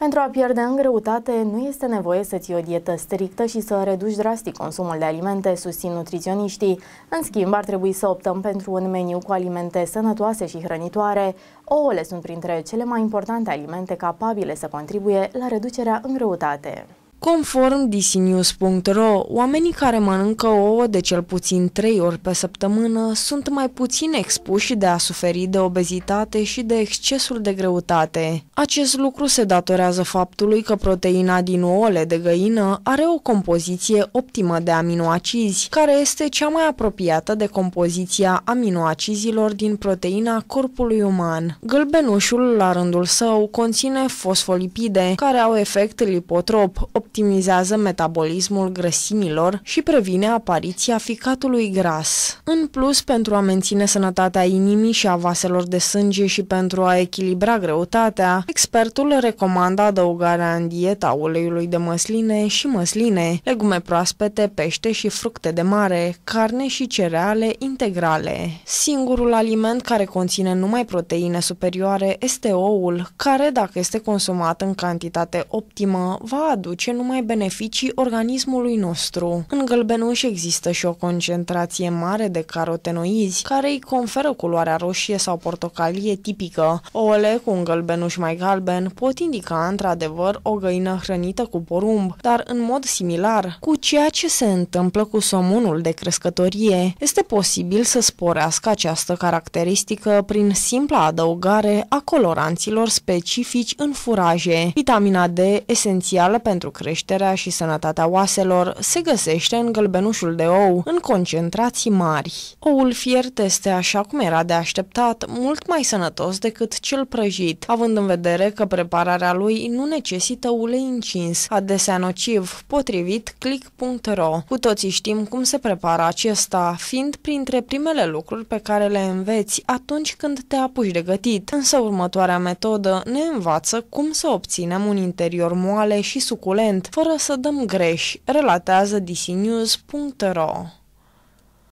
Pentru a pierde în greutate, nu este nevoie să ții o dietă strictă și să reduci drastic consumul de alimente, susțin nutriționiștii. În schimb, ar trebui să optăm pentru un meniu cu alimente sănătoase și hrănitoare. Ouăle sunt printre cele mai importante alimente capabile să contribuie la reducerea în greutate. Conform dcnews.ro, oamenii care mănâncă ouă de cel puțin 3 ori pe săptămână sunt mai puțin expuși de a suferi de obezitate și de excesul de greutate. Acest lucru se datorează faptului că proteina din ouăle de găină are o compoziție optimă de aminoacizi, care este cea mai apropiată de compoziția aminoacizilor din proteina corpului uman. Gălbenușul, la rândul său, conține fosfolipide, care au efect lipotrop, optimizează metabolismul grăsimilor și previne apariția ficatului gras. În plus, pentru a menține sănătatea inimii și a vaselor de sânge și pentru a echilibra greutatea, expertul recomandă adăugarea în dieta uleiului de măsline și măsline, legume proaspete, pește și fructe de mare, carne și cereale integrale. Singurul aliment care conține numai proteine superioare este oul, care, dacă este consumat în cantitate optimă, va aduce numai beneficii organismului nostru. În gălbenuș există și o concentrație mare de carotenoizi, care îi conferă culoarea roșie sau portocalie tipică. Ouăle cu un gălbenuș mai galben pot indica într-adevăr o găină hrănită cu porumb, dar în mod similar cu ceea ce se întâmplă cu somonul de crescătorie. Este posibil să sporească această caracteristică prin simpla adăugare a coloranților specifici în furaje. Vitamina D, esențială pentru creștere, creșterea și sănătatea oaselor se găsește în gălbenușul de ou, în concentrații mari. Oul fiert este, așa cum era de așteptat, mult mai sănătos decât cel prăjit, având în vedere că prepararea lui nu necesită ulei încins, adesea nociv, potrivit click.ro. Cu toții știm cum se prepară acesta, fiind printre primele lucruri pe care le înveți atunci când te apuci de gătit, însă următoarea metodă ne învață cum să obținem un interior moale și suculent, fără să dăm greș, relatează dcnews.ro.